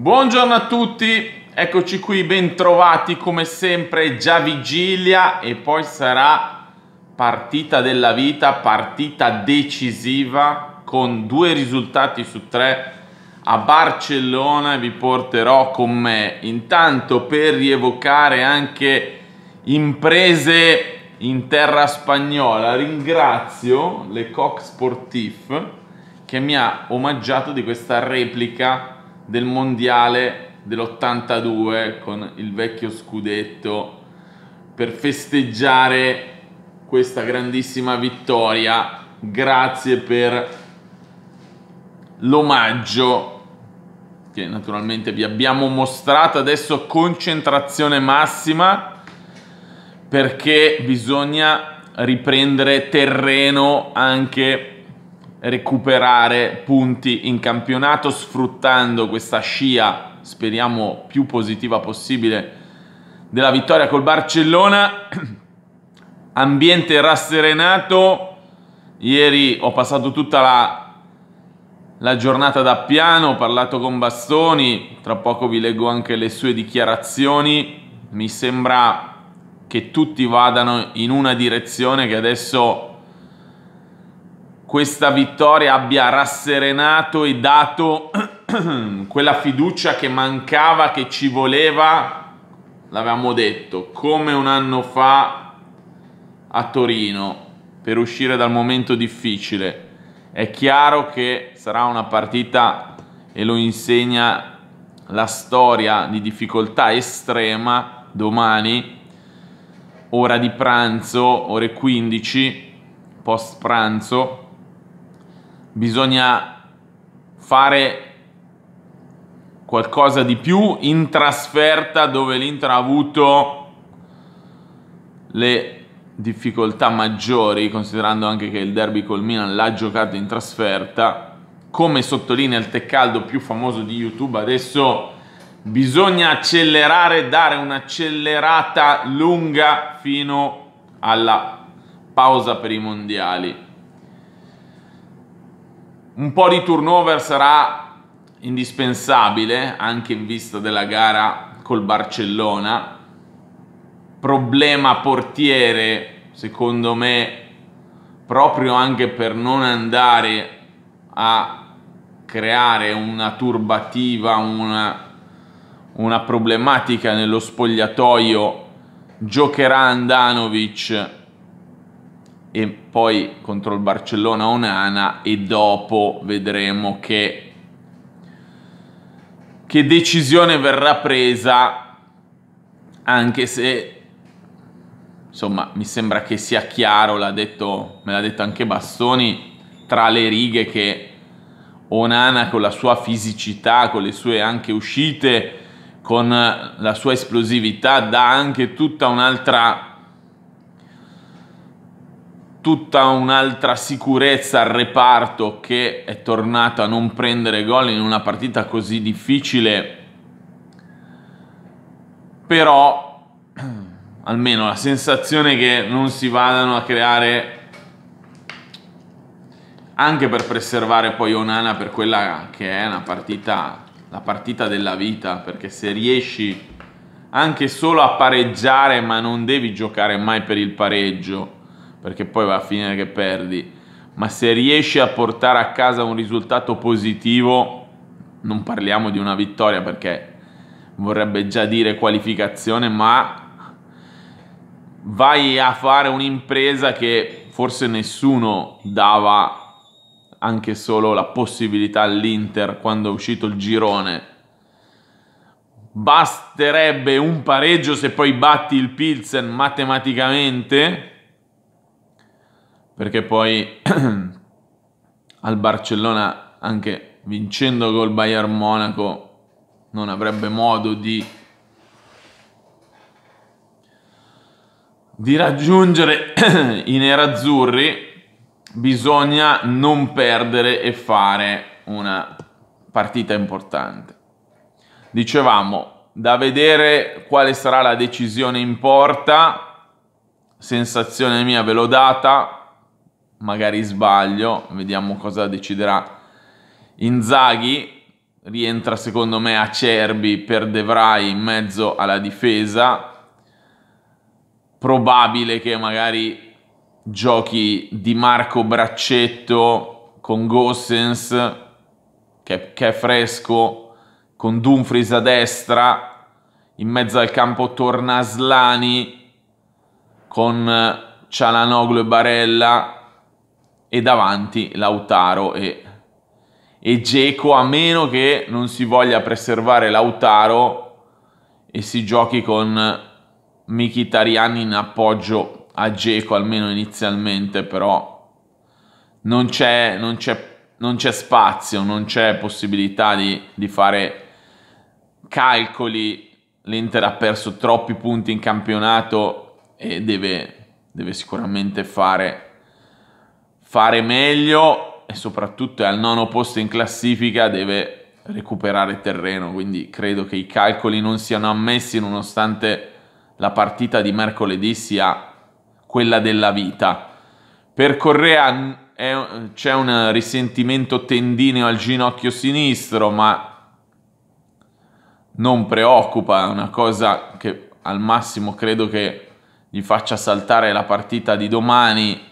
Buongiorno a tutti, eccoci qui bentrovati come sempre, già vigilia e poi sarà partita della vita, partita decisiva con due risultati su tre a Barcellona vi porterò con me intanto per rievocare anche imprese in terra spagnola. Ringrazio le Coq Sportif che mi ha omaggiato di questa replica del mondiale dell'82 con il vecchio scudetto per festeggiare questa grandissima vittoria. Grazie per l'omaggio che naturalmente vi abbiamo mostrato. Adesso concentrazione massima perché bisogna riprendere terreno anche recuperare punti in campionato sfruttando questa scia, speriamo più positiva possibile, della vittoria col Barcellona. Ambiente rasserenato. Ieri ho passato tutta la, la giornata da piano, ho parlato con Bastoni, tra poco vi leggo anche le sue dichiarazioni. Mi sembra che tutti vadano in una direzione che adesso questa vittoria abbia rasserenato e dato quella fiducia che mancava, che ci voleva, l'avevamo detto, come un anno fa a Torino, per uscire dal momento difficile. È chiaro che sarà una partita, e lo insegna la storia, di difficoltà estrema domani, ora di pranzo, ore 15, post pranzo bisogna fare qualcosa di più in trasferta dove l'Inter ha avuto le difficoltà maggiori, considerando anche che il derby col Milan l'ha giocato in trasferta. Come sottolinea il Teccaldo più famoso di YouTube, adesso bisogna accelerare, dare un'accelerata lunga fino alla pausa per i mondiali. Un po' di turnover sarà indispensabile anche in vista della gara col Barcellona. Problema portiere, secondo me, proprio anche per non andare a creare una turbativa, una, una problematica nello spogliatoio, giocherà Andanovic e poi contro il Barcellona Onana e dopo vedremo che, che decisione verrà presa anche se insomma mi sembra che sia chiaro l'ha detto, me l'ha detto anche Bastoni tra le righe che Onana con la sua fisicità con le sue anche uscite con la sua esplosività dà anche tutta un'altra tutta un'altra sicurezza al reparto che è tornato a non prendere gol in una partita così difficile. Però almeno la sensazione che non si vadano a creare anche per preservare poi Onana per quella che è una partita la partita della vita, perché se riesci anche solo a pareggiare, ma non devi giocare mai per il pareggio perché poi va a finire che perdi, ma se riesci a portare a casa un risultato positivo, non parliamo di una vittoria perché vorrebbe già dire qualificazione, ma vai a fare un'impresa che forse nessuno dava anche solo la possibilità all'Inter quando è uscito il girone. Basterebbe un pareggio se poi batti il Pilsen matematicamente perché poi al Barcellona anche vincendo col Bayern Monaco non avrebbe modo di, di raggiungere i nerazzurri bisogna non perdere e fare una partita importante dicevamo da vedere quale sarà la decisione in porta sensazione mia ve l'ho data magari sbaglio, vediamo cosa deciderà Inzaghi. Rientra secondo me Acerbi per De Vrij in mezzo alla difesa. Probabile che magari giochi Di Marco Braccetto con Gossens, che, che è fresco, con Dumfries a destra, in mezzo al campo torna Slani con Cialanoglu e Barella e davanti Lautaro e, e Geco, a meno che non si voglia preservare Lautaro e si giochi con Mkhitaryan in appoggio a Geco, almeno inizialmente, però non c'è, non c'è, non c'è spazio, non c'è possibilità di, di fare calcoli. L'Inter ha perso troppi punti in campionato e deve, deve sicuramente fare fare meglio e soprattutto è al nono posto in classifica, deve recuperare terreno, quindi credo che i calcoli non siano ammessi nonostante la partita di mercoledì sia quella della vita. Per Correa è, c'è un risentimento tendineo al ginocchio sinistro, ma non preoccupa, è una cosa che al massimo credo che gli faccia saltare la partita di domani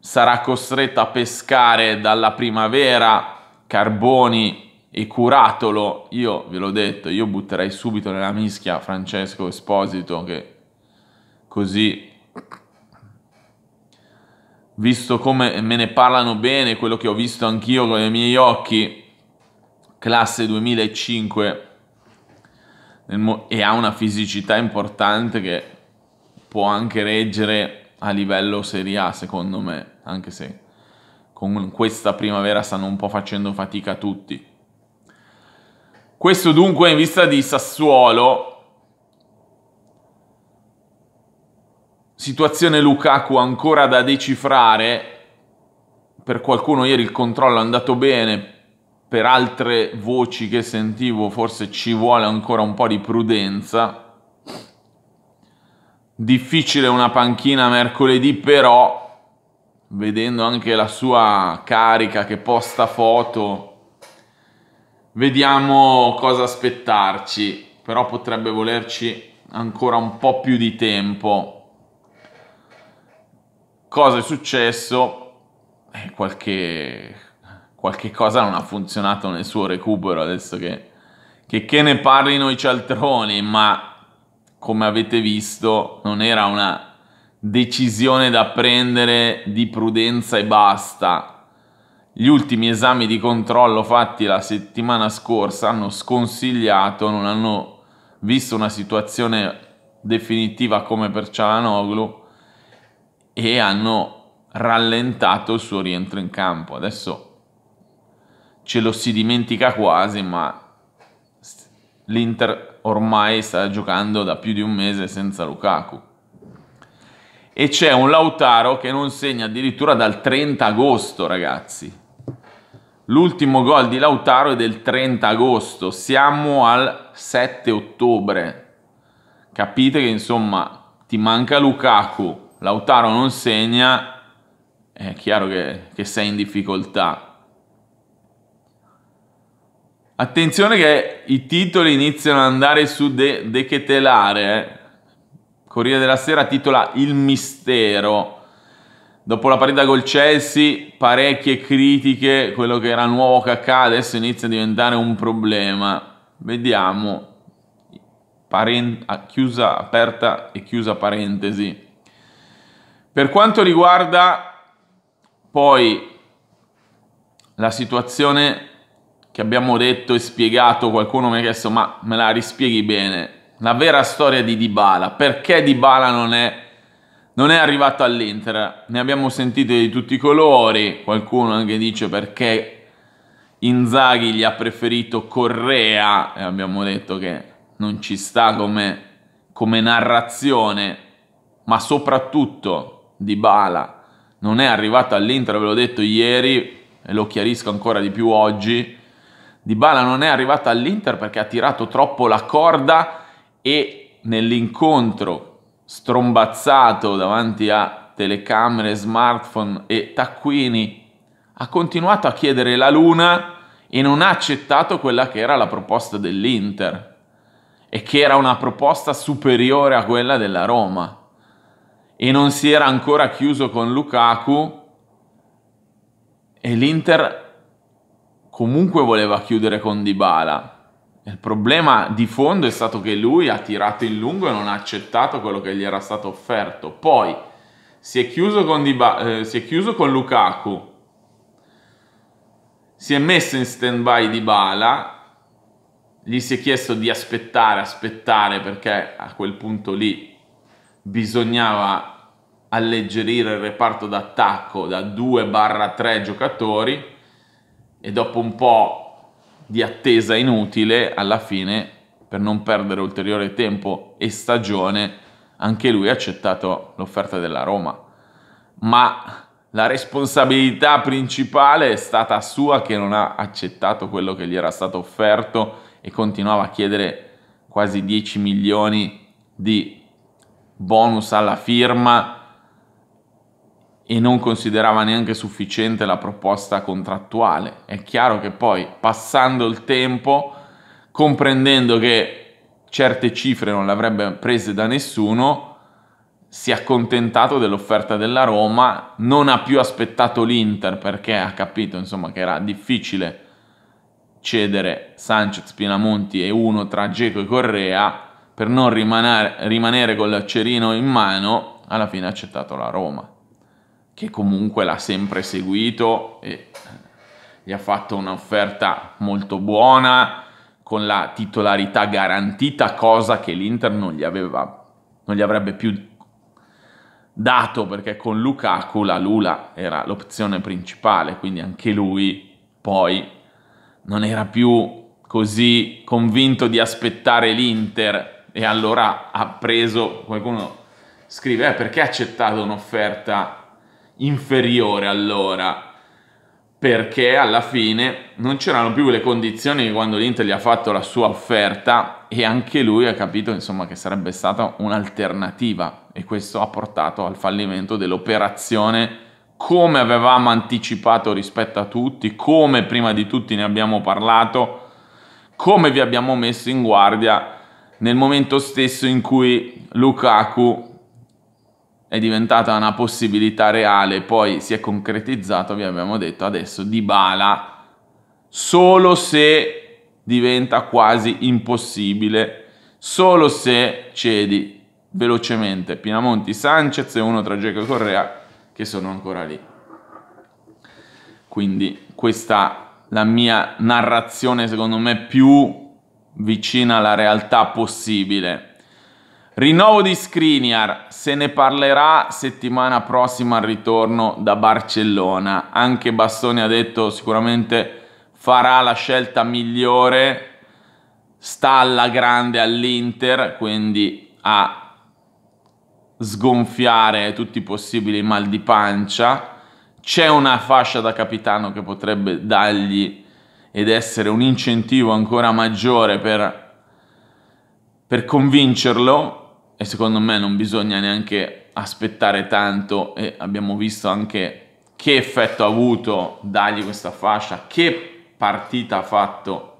sarà costretto a pescare dalla primavera Carboni e Curatolo, io ve l'ho detto, io butterei subito nella mischia Francesco Esposito che così visto come me ne parlano bene, quello che ho visto anch'io con i miei occhi, classe 2005 e ha una fisicità importante che può anche reggere a livello Serie A, secondo me anche se con questa primavera stanno un po' facendo fatica tutti. Questo dunque in vista di Sassuolo. Situazione Lukaku ancora da decifrare. Per qualcuno ieri il controllo è andato bene, per altre voci che sentivo forse ci vuole ancora un po' di prudenza. Difficile una panchina mercoledì, però vedendo anche la sua carica che posta foto, vediamo cosa aspettarci, però potrebbe volerci ancora un po' più di tempo. Cosa è successo? Eh, qualche, qualche cosa non ha funzionato nel suo recupero, adesso che, che, che ne parlino i cialtroni, ma come avete visto non era una decisione da prendere di prudenza e basta. Gli ultimi esami di controllo fatti la settimana scorsa hanno sconsigliato, non hanno visto una situazione definitiva come per Cialanoglu e hanno rallentato il suo rientro in campo. Adesso ce lo si dimentica quasi, ma l'Inter ormai sta giocando da più di un mese senza Lukaku e c'è un Lautaro che non segna addirittura dal 30 agosto, ragazzi. L'ultimo gol di Lautaro è del 30 agosto, siamo al 7 ottobre. Capite che insomma ti manca Lukaku, Lautaro non segna, è chiaro che, che sei in difficoltà. Attenzione che i titoli iniziano ad andare su de, chetelare, eh Corriere della Sera titola Il mistero. Dopo la partita col Chelsea, parecchie critiche, quello che era nuovo Cacà adesso inizia a diventare un problema. Vediamo. Paren- ah, chiusa, aperta e chiusa parentesi. Per quanto riguarda poi la situazione che abbiamo detto e spiegato, qualcuno mi ha chiesto ma me la rispieghi bene la vera storia di Dybala, perché Dybala non è, non è arrivato all'Inter. Ne abbiamo sentite di tutti i colori, qualcuno anche dice perché Inzaghi gli ha preferito Correa e abbiamo detto che non ci sta come, come narrazione, ma soprattutto Dybala non è arrivato all'Inter, ve l'ho detto ieri e lo chiarisco ancora di più oggi. Dybala non è arrivato all'Inter perché ha tirato troppo la corda e nell'incontro strombazzato davanti a telecamere, smartphone e taccuini, ha continuato a chiedere la luna e non ha accettato quella che era la proposta dell'Inter e che era una proposta superiore a quella della Roma e non si era ancora chiuso con Lukaku e l'Inter comunque voleva chiudere con Dybala il problema di fondo è stato che lui ha tirato in lungo e non ha accettato quello che gli era stato offerto. Poi si è chiuso con, Diba- eh, si è chiuso con Lukaku, si è messo in stand-by di Bala, gli si è chiesto di aspettare, aspettare perché a quel punto lì bisognava alleggerire il reparto d'attacco da 2-3 giocatori e dopo un po' di attesa inutile, alla fine, per non perdere ulteriore tempo e stagione, anche lui ha accettato l'offerta della Roma. Ma la responsabilità principale è stata sua che non ha accettato quello che gli era stato offerto e continuava a chiedere quasi 10 milioni di bonus alla firma e non considerava neanche sufficiente la proposta contrattuale. È chiaro che poi, passando il tempo, comprendendo che certe cifre non le avrebbe prese da nessuno, si è accontentato dell'offerta della Roma, non ha più aspettato l'Inter perché ha capito insomma, che era difficile cedere Sanchez, Pinamonti e uno tra Geco e Correa per non rimanere, rimanere con l'accerino in mano, alla fine ha accettato la Roma che comunque l'ha sempre seguito e eh, gli ha fatto un'offerta molto buona con la titolarità garantita, cosa che l'Inter non gli, aveva, non gli avrebbe più dato perché con Lukaku la Lula era l'opzione principale, quindi anche lui poi non era più così convinto di aspettare l'Inter e allora ha preso, qualcuno scrive, eh, perché ha accettato un'offerta inferiore all'ora perché alla fine non c'erano più le condizioni quando l'Inter gli ha fatto la sua offerta e anche lui ha capito insomma, che sarebbe stata un'alternativa e questo ha portato al fallimento dell'operazione come avevamo anticipato rispetto a tutti, come prima di tutti ne abbiamo parlato, come vi abbiamo messo in guardia nel momento stesso in cui Lukaku è diventata una possibilità reale, poi si è concretizzato, vi abbiamo detto adesso, di Bala, solo se diventa quasi impossibile, solo se cedi velocemente Pinamonti, Sanchez e uno tra Geco e Correa che sono ancora lì. Quindi questa è la mia narrazione secondo me più vicina alla realtà possibile. Rinnovo di Skriniar, se ne parlerà settimana prossima al ritorno da Barcellona. Anche Bastoni ha detto sicuramente farà la scelta migliore, sta alla grande all'Inter, quindi a sgonfiare tutti i possibili mal di pancia. C'è una fascia da capitano che potrebbe dargli ed essere un incentivo ancora maggiore per, per convincerlo e secondo me non bisogna neanche aspettare tanto e abbiamo visto anche che effetto ha avuto dargli questa fascia, che partita ha fatto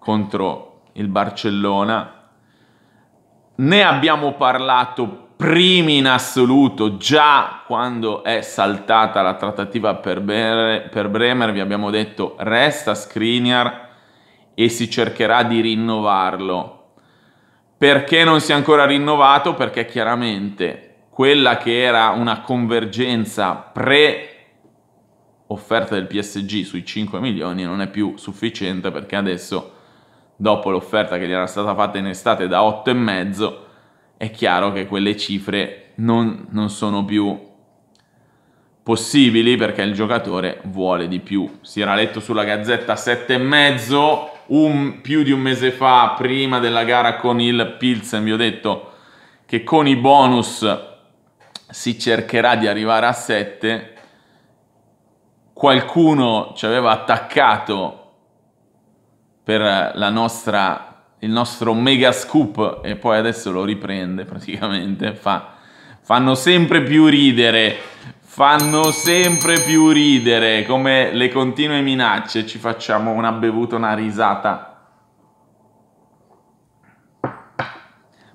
contro il Barcellona. Ne abbiamo parlato primi in assoluto già quando è saltata la trattativa per, Bre- per Bremer, vi abbiamo detto resta Skriniar e si cercherà di rinnovarlo perché non si è ancora rinnovato? Perché chiaramente quella che era una convergenza pre offerta del PSG sui 5 milioni non è più sufficiente perché adesso dopo l'offerta che gli era stata fatta in estate da 8,5 è chiaro che quelle cifre non, non sono più possibili perché il giocatore vuole di più. Si era letto sulla gazzetta 7,5 un, più di un mese fa, prima della gara con il Pilsen, vi ho detto che con i bonus si cercherà di arrivare a 7. Qualcuno ci aveva attaccato per la nostra il nostro mega scoop e poi adesso lo riprende praticamente, fa, fanno sempre più ridere fanno sempre più ridere come le continue minacce. Ci facciamo una bevuta, una risata.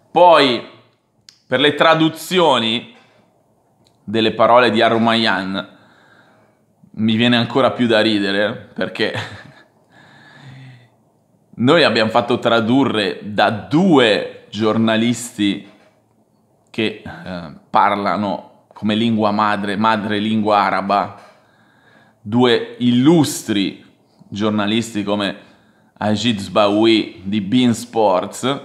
Poi, per le traduzioni delle parole di Arumayan, mi viene ancora più da ridere perché noi abbiamo fatto tradurre da due giornalisti che eh, parlano come lingua madre, madre lingua araba, due illustri giornalisti come Ajit Zbawi di Bean Sports,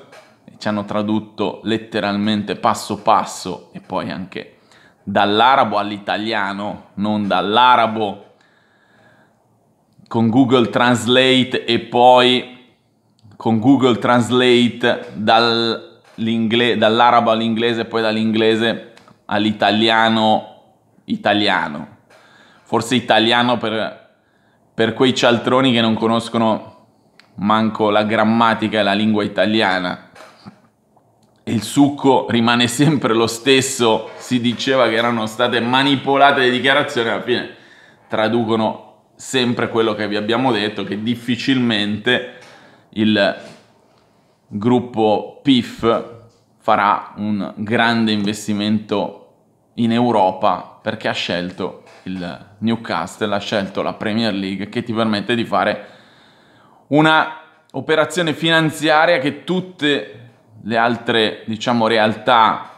ci hanno tradotto letteralmente passo passo e poi anche dall'arabo all'italiano, non dall'arabo con Google Translate e poi con Google Translate dall'arabo all'inglese e poi dall'inglese all'italiano italiano. Forse italiano per, per quei cialtroni che non conoscono manco la grammatica e la lingua italiana. E il succo rimane sempre lo stesso, si diceva che erano state manipolate le dichiarazioni, alla fine traducono sempre quello che vi abbiamo detto, che difficilmente il gruppo PIF farà un grande investimento in Europa perché ha scelto il Newcastle, ha scelto la Premier League che ti permette di fare una operazione finanziaria che tutte le altre, diciamo, realtà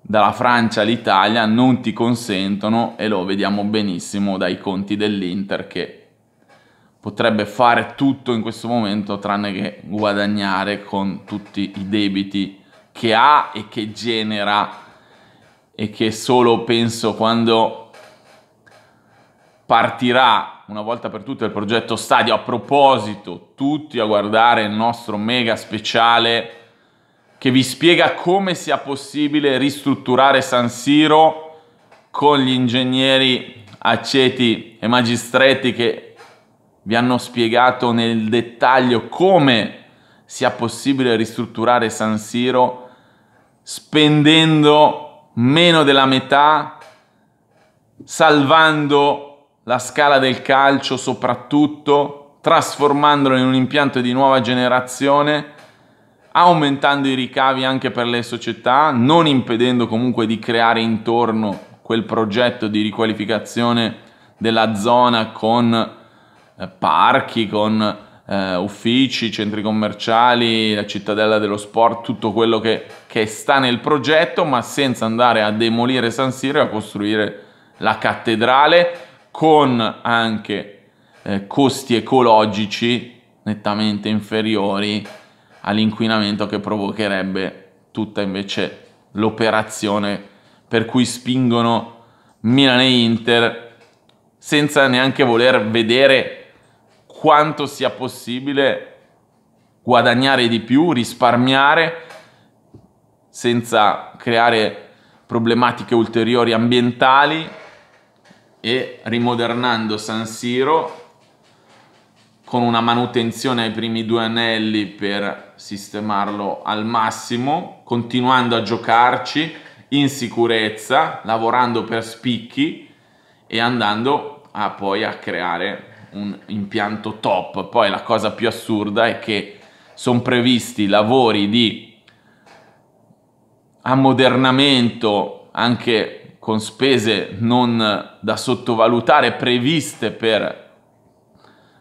dalla Francia all'Italia non ti consentono e lo vediamo benissimo dai conti dell'Inter che potrebbe fare tutto in questo momento tranne che guadagnare con tutti i debiti che ha e che genera e che solo penso quando partirà una volta per tutte il progetto stadio. A proposito, tutti a guardare il nostro mega speciale che vi spiega come sia possibile ristrutturare San Siro con gli ingegneri Aceti e Magistretti che vi hanno spiegato nel dettaglio come sia possibile ristrutturare San Siro spendendo meno della metà, salvando la scala del calcio soprattutto, trasformandolo in un impianto di nuova generazione, aumentando i ricavi anche per le società, non impedendo comunque di creare intorno quel progetto di riqualificazione della zona con eh, parchi, con Uh, uffici, centri commerciali, la cittadella dello sport, tutto quello che, che, sta nel progetto, ma senza andare a demolire San Siro e a costruire la cattedrale con anche eh, costi ecologici nettamente inferiori all'inquinamento che provocherebbe tutta invece l'operazione per cui spingono Milan e Inter senza neanche voler vedere quanto sia possibile guadagnare di più, risparmiare senza creare problematiche ulteriori ambientali e rimodernando San Siro con una manutenzione ai primi due anelli per sistemarlo al massimo, continuando a giocarci in sicurezza, lavorando per spicchi e andando a poi a creare un impianto top. Poi la cosa più assurda è che sono previsti lavori di ammodernamento anche con spese non da sottovalutare previste per,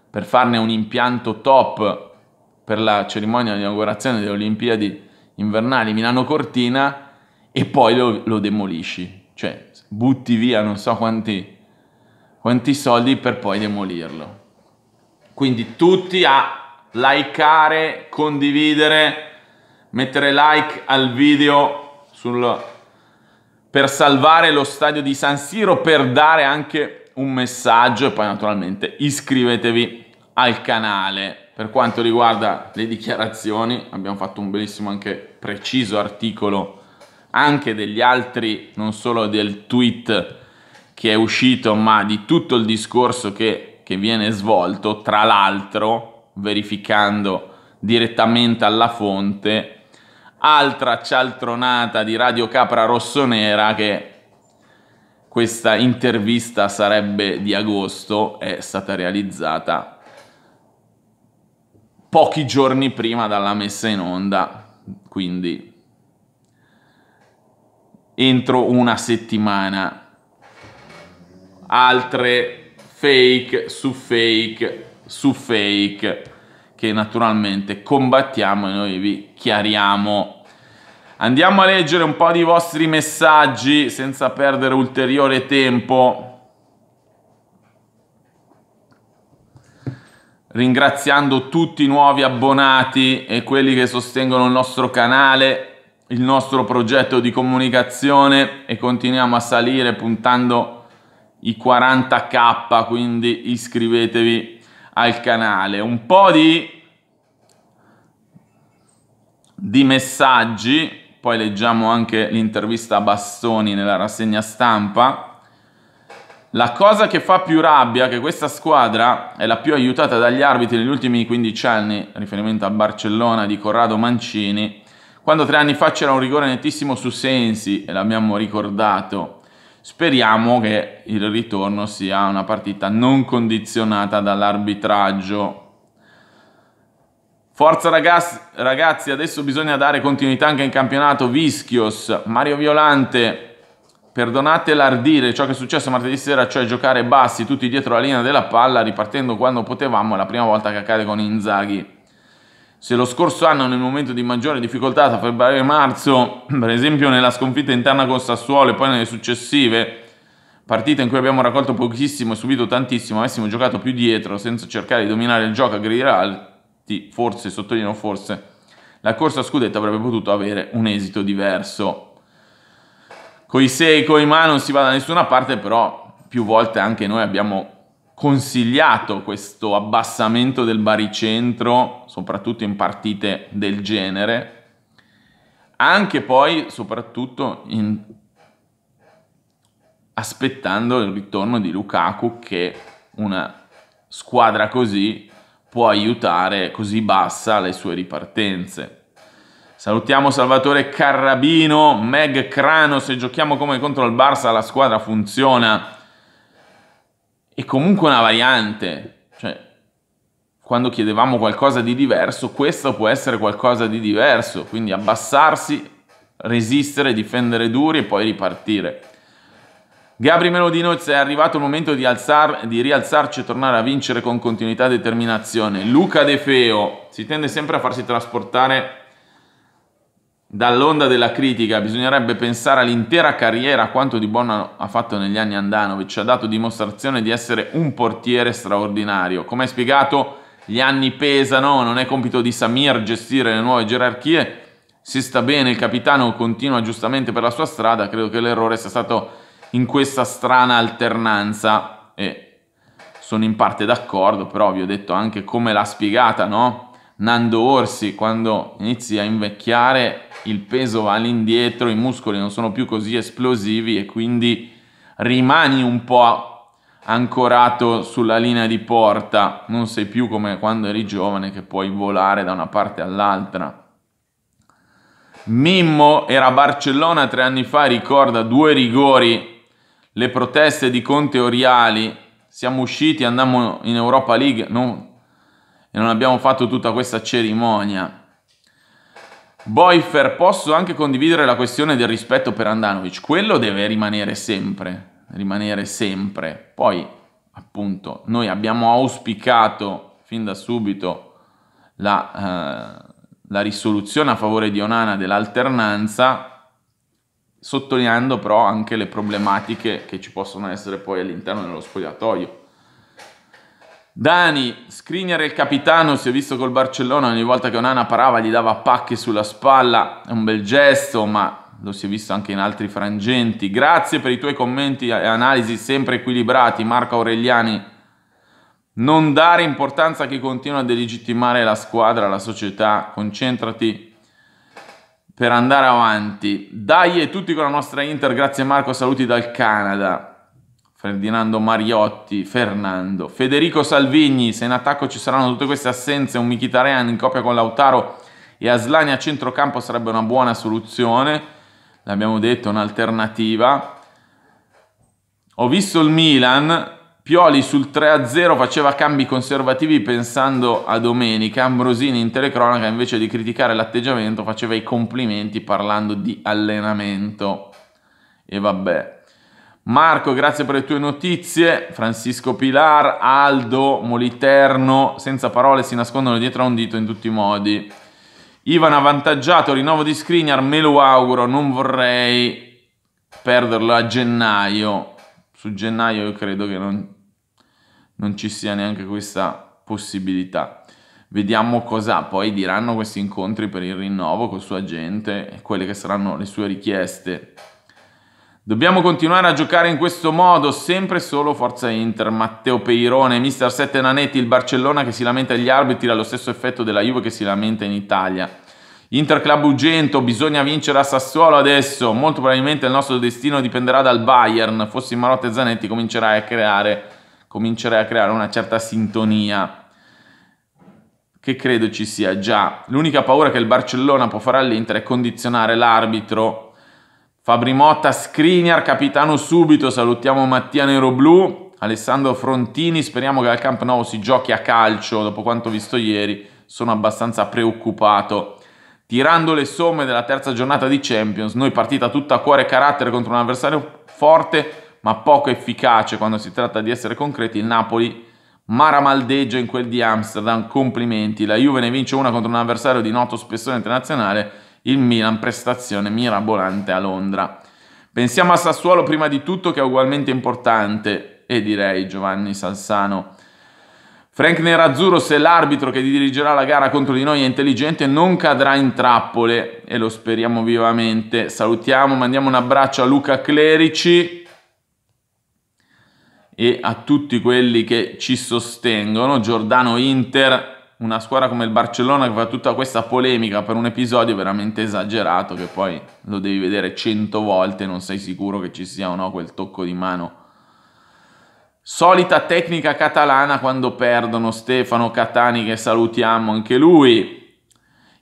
per farne un impianto top per la cerimonia di inaugurazione delle Olimpiadi invernali Milano-Cortina e poi lo, lo demolisci, cioè butti via non so quanti quanti soldi per poi demolirlo. Quindi tutti a likeare, condividere, mettere like al video sul, per salvare lo stadio di San Siro, per dare anche un messaggio e poi naturalmente iscrivetevi al canale. Per quanto riguarda le dichiarazioni, abbiamo fatto un bellissimo anche preciso articolo anche degli altri, non solo del tweet che è uscito, ma di tutto il discorso che, che viene svolto, tra l'altro verificando direttamente alla fonte, altra cialtronata di Radio Capra Rossonera che questa intervista sarebbe di agosto, è stata realizzata pochi giorni prima dalla messa in onda, quindi entro una settimana altre fake su fake su fake che naturalmente combattiamo e noi vi chiariamo. Andiamo a leggere un po' di vostri messaggi senza perdere ulteriore tempo. Ringraziando tutti i nuovi abbonati e quelli che sostengono il nostro canale, il nostro progetto di comunicazione e continuiamo a salire puntando a i 40k, quindi iscrivetevi al canale. Un po' di, di messaggi, poi leggiamo anche l'intervista a Bastoni nella rassegna stampa. La cosa che fa più rabbia è che questa squadra è la più aiutata dagli arbitri negli ultimi 15 anni, riferimento a Barcellona di Corrado Mancini, quando tre anni fa c'era un rigore nettissimo su Sensi, e l'abbiamo ricordato, Speriamo che il ritorno sia una partita non condizionata dall'arbitraggio. Forza ragazzi, ragazzi, adesso bisogna dare continuità anche in campionato. Vischios, Mario Violante, perdonate l'ardire, ciò che è successo martedì sera, cioè giocare bassi tutti dietro la linea della palla, ripartendo quando potevamo, è la prima volta che accade con Inzaghi se lo scorso anno nel momento di maggiore difficoltà tra febbraio e marzo, per esempio nella sconfitta interna con Sassuolo e poi nelle successive partite in cui abbiamo raccolto pochissimo e subito tantissimo, avessimo giocato più dietro senza cercare di dominare il gioco a gridi alti, forse, sottolineo forse, la corsa a scudetto avrebbe potuto avere un esito diverso. Coi sei, coi ma non si va da nessuna parte, però più volte anche noi abbiamo consigliato questo abbassamento del baricentro, soprattutto in partite del genere, anche poi soprattutto in... aspettando il ritorno di Lukaku che una squadra così può aiutare così bassa le sue ripartenze. Salutiamo Salvatore Carrabino, Meg Crano, se giochiamo come contro il Barça la squadra funziona è comunque una variante. Cioè, quando chiedevamo qualcosa di diverso, questo può essere qualcosa di diverso, quindi abbassarsi, resistere, difendere duri e poi ripartire. Gabri Melodino è arrivato il momento di, alzar, di rialzarci e tornare a vincere con continuità e determinazione. Luca De Feo si tende sempre a farsi trasportare Dall'onda della critica bisognerebbe pensare all'intera carriera, a quanto di buono ha fatto negli anni Andanovic, ha dato dimostrazione di essere un portiere straordinario. Come hai spiegato, gli anni pesano, non è compito di Samir gestire le nuove gerarchie, se sta bene il capitano continua giustamente per la sua strada, credo che l'errore sia stato in questa strana alternanza e sono in parte d'accordo, però vi ho detto anche come l'ha spiegata, no? Nando Orsi quando inizi a invecchiare il peso va all'indietro, i muscoli non sono più così esplosivi e quindi rimani un po' ancorato sulla linea di porta, non sei più come quando eri giovane che puoi volare da una parte all'altra. Mimmo era a Barcellona tre anni fa, ricorda due rigori, le proteste di Conte Oriali, siamo usciti, andammo in Europa League, non e non abbiamo fatto tutta questa cerimonia. Boifer, posso anche condividere la questione del rispetto per Andanovic, quello deve rimanere sempre, rimanere sempre. Poi, appunto, noi abbiamo auspicato fin da subito la, eh, la risoluzione a favore di Onana dell'alternanza, sottolineando però anche le problematiche che ci possono essere poi all'interno dello spogliatoio. Dani, Skriniar è il capitano, si è visto col Barcellona, ogni volta che Onana parava gli dava pacche sulla spalla, è un bel gesto, ma lo si è visto anche in altri frangenti. Grazie per i tuoi commenti e analisi sempre equilibrati, Marco Aureliani. Non dare importanza a chi continua a delegittimare la squadra, la società, concentrati per andare avanti. Dai e tutti con la nostra Inter, grazie Marco, saluti dal Canada. Ferdinando Mariotti, Fernando, Federico Salvigni, se in attacco ci saranno tutte queste assenze, un Mkhitaryan in coppia con Lautaro e Aslani a centrocampo sarebbe una buona soluzione, l'abbiamo detto, un'alternativa. Ho visto il Milan, Pioli sul 3-0 faceva cambi conservativi pensando a domenica, Ambrosini in telecronaca invece di criticare l'atteggiamento faceva i complimenti parlando di allenamento. E vabbè, Marco, grazie per le tue notizie. Francisco Pilar, Aldo, Moliterno, senza parole si nascondono dietro a un dito in tutti i modi. Ivan avvantaggiato, rinnovo di Skriniar, me lo auguro, non vorrei perderlo a gennaio. Su gennaio io credo che non, non ci sia neanche questa possibilità. Vediamo cosa poi diranno questi incontri per il rinnovo col suo agente e quelle che saranno le sue richieste. Dobbiamo continuare a giocare in questo modo, sempre solo Forza Inter, Matteo Peirone, Mister 7 Nanetti, il Barcellona che si lamenta agli arbitri ha lo stesso effetto della Juve che si lamenta in Italia. Inter Club Ugento, bisogna vincere a Sassuolo adesso, molto probabilmente il nostro destino dipenderà dal Bayern, fossi Marotte e Zanetti comincerai a creare, comincerai a creare una certa sintonia che credo ci sia già. L'unica paura che il Barcellona può fare all'Inter è condizionare l'arbitro Fabri Motta, Skriniar, capitano subito, salutiamo Mattia Neroblu, Alessandro Frontini, speriamo che al Camp Nou si giochi a calcio, dopo quanto visto ieri sono abbastanza preoccupato. Tirando le somme della terza giornata di Champions, noi partita tutta cuore e carattere contro un avversario forte ma poco efficace quando si tratta di essere concreti, il Napoli maramaldeggia in quel di Amsterdam, complimenti, la Juve ne vince una contro un avversario di noto spessore internazionale, il Milan, prestazione mirabolante a Londra. Pensiamo a Sassuolo prima di tutto che è ugualmente importante e direi Giovanni Salsano. Frank Nerazzurro se l'arbitro che dirigerà la gara contro di noi è intelligente non cadrà in trappole e lo speriamo vivamente. Salutiamo, mandiamo un abbraccio a Luca Clerici e a tutti quelli che ci sostengono. Giordano Inter una squadra come il Barcellona che fa tutta questa polemica per un episodio veramente esagerato che poi lo devi vedere cento volte e non sei sicuro che ci sia o no quel tocco di mano. Solita tecnica catalana quando perdono Stefano Catani che salutiamo anche lui.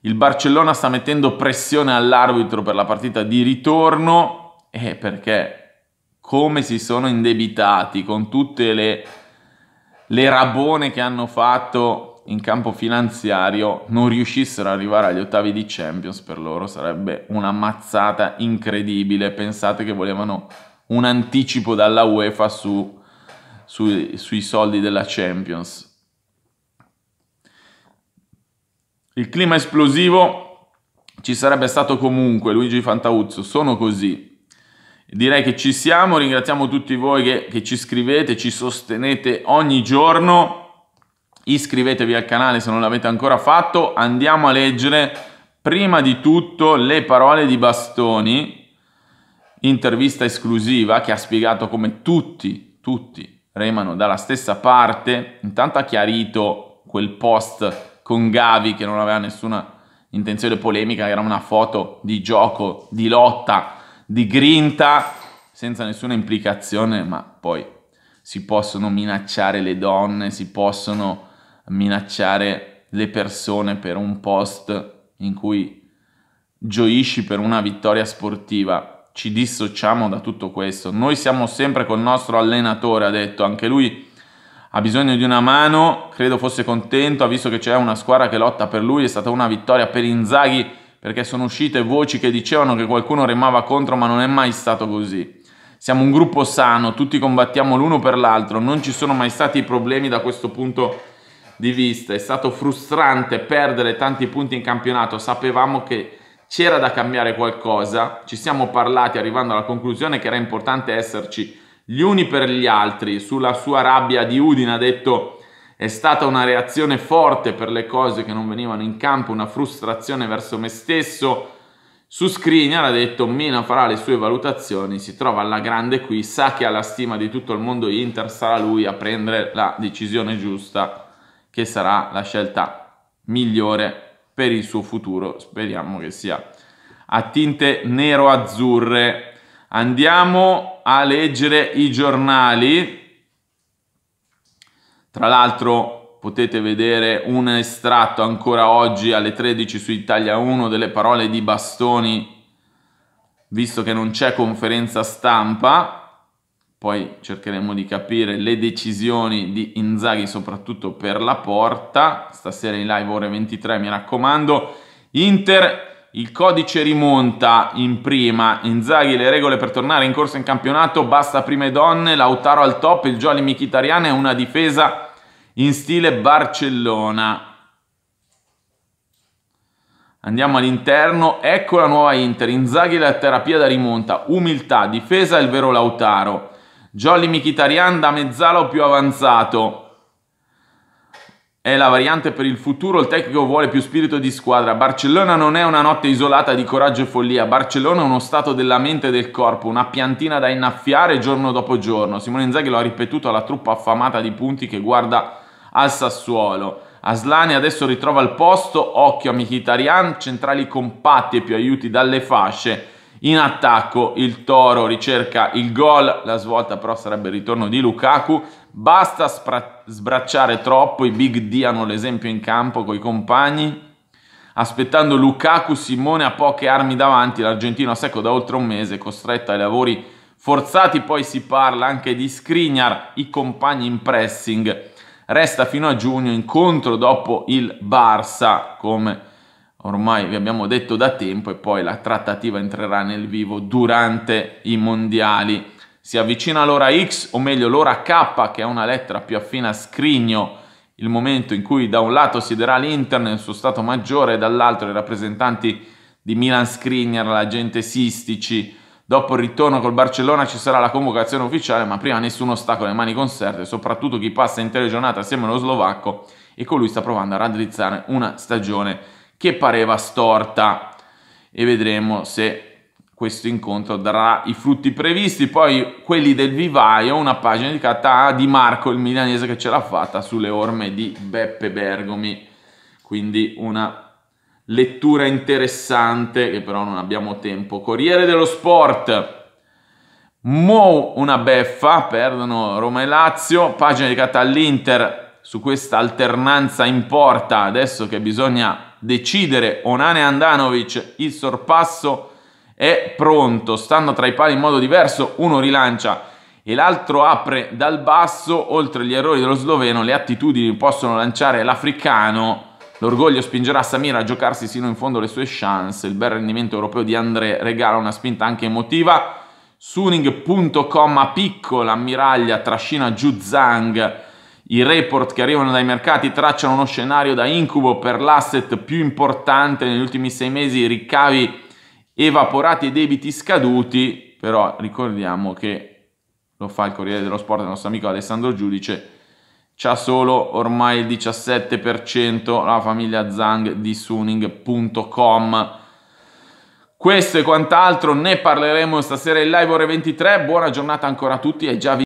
Il Barcellona sta mettendo pressione all'arbitro per la partita di ritorno eh, perché come si sono indebitati con tutte le, le rabone che hanno fatto in campo finanziario non riuscissero ad arrivare agli ottavi di Champions per loro sarebbe una mazzata incredibile. Pensate che volevano un anticipo dalla UEFA su, su, sui soldi della Champions. Il clima esplosivo ci sarebbe stato comunque, Luigi Fantauzzo, sono così. Direi che ci siamo, ringraziamo tutti voi che, che ci scrivete, ci sostenete ogni giorno Iscrivetevi al canale se non l'avete ancora fatto. Andiamo a leggere prima di tutto le parole di Bastoni, intervista esclusiva che ha spiegato come tutti, tutti remano dalla stessa parte. Intanto ha chiarito quel post con Gavi che non aveva nessuna intenzione polemica, era una foto di gioco, di lotta, di grinta, senza nessuna implicazione, ma poi si possono minacciare le donne, si possono minacciare le persone per un post in cui gioisci per una vittoria sportiva. Ci dissociamo da tutto questo. Noi siamo sempre col nostro allenatore, ha detto anche lui. Ha bisogno di una mano, credo fosse contento, ha visto che c'è una squadra che lotta per lui, è stata una vittoria per Inzaghi perché sono uscite voci che dicevano che qualcuno remava contro, ma non è mai stato così. Siamo un gruppo sano, tutti combattiamo l'uno per l'altro, non ci sono mai stati problemi da questo punto di vista di vista, è stato frustrante perdere tanti punti in campionato, sapevamo che c'era da cambiare qualcosa, ci siamo parlati arrivando alla conclusione che era importante esserci gli uni per gli altri, sulla sua rabbia di Udine ha detto è stata una reazione forte per le cose che non venivano in campo, una frustrazione verso me stesso, su Skriniar ha detto Mina farà le sue valutazioni, si trova alla grande qui, sa che ha la stima di tutto il mondo Inter, sarà lui a prendere la decisione giusta che sarà la scelta migliore per il suo futuro. Speriamo che sia a tinte nero-azzurre. Andiamo a leggere i giornali. Tra l'altro potete vedere un estratto ancora oggi alle 13 su Italia 1 delle parole di Bastoni, visto che non c'è conferenza stampa poi cercheremo di capire le decisioni di Inzaghi soprattutto per la porta, stasera in live ore 23 mi raccomando, Inter il codice rimonta in prima, Inzaghi le regole per tornare in corsa in campionato, basta prime donne, Lautaro al top, il Jolly Michitarian è una difesa in stile Barcellona. Andiamo all'interno, ecco la nuova Inter, Inzaghi la terapia da rimonta, umiltà, difesa il vero Lautaro. Jolly Mikitarian da mezzala o più avanzato. È la variante per il futuro, il tecnico vuole più spirito di squadra. Barcellona non è una notte isolata di coraggio e follia, Barcellona è uno stato della mente e del corpo, una piantina da innaffiare giorno dopo giorno. Simone Inzaghi lo ha ripetuto alla truppa affamata di punti che guarda al Sassuolo. Aslani adesso ritrova il posto, occhio a Mkhitaryan, centrali compatti e più aiuti dalle fasce in attacco il Toro ricerca il gol, la svolta però sarebbe il ritorno di Lukaku, basta spra- sbracciare troppo, i big diano l'esempio in campo coi compagni, aspettando Lukaku Simone ha poche armi davanti, l'argentino a secco da oltre un mese, costretto ai lavori forzati, poi si parla anche di Skriniar, i compagni in pressing, resta fino a giugno, incontro dopo il Barça come ormai vi abbiamo detto da tempo e poi la trattativa entrerà nel vivo durante i mondiali. Si avvicina l'ora X o meglio l'ora K che è una lettera più affina a scrigno, il momento in cui da un lato siederà l'Inter nel suo stato maggiore e dall'altro i rappresentanti di Milan Skriniar, l'agente Sistici. Dopo il ritorno col Barcellona ci sarà la convocazione ufficiale, ma prima nessuno sta con le mani conserte, soprattutto chi passa in telegiornata assieme allo slovacco e colui sta provando a raddrizzare una stagione che pareva storta e vedremo se questo incontro darà i frutti previsti. Poi quelli del vivaio, una pagina dedicata a Di Marco, il milanese che ce l'ha fatta sulle orme di Beppe Bergomi. Quindi una lettura interessante che però non abbiamo tempo. Corriere dello Sport. Mo una beffa, perdono Roma e Lazio, pagina dedicata all'Inter su questa alternanza in porta, adesso che bisogna decidere Onane Andanovic il sorpasso è pronto stando tra i pali in modo diverso uno rilancia e l'altro apre dal basso oltre agli errori dello sloveno le attitudini possono lanciare l'africano L'orgoglio spingerà Samir a giocarsi sino in fondo le sue chance. Il bel rendimento europeo di André regala una spinta anche emotiva. Suning.com a piccola ammiraglia trascina giù Zhang i report che arrivano dai mercati tracciano uno scenario da incubo per l'asset più importante negli ultimi sei mesi, ricavi evaporati e debiti scaduti, però ricordiamo che lo fa il Corriere dello Sport, il nostro amico Alessandro Giudice, c'ha solo ormai il 17% la famiglia Zang di Suning.com. Questo e quant'altro ne parleremo stasera in live ore 23. Buona giornata ancora a tutti È già vi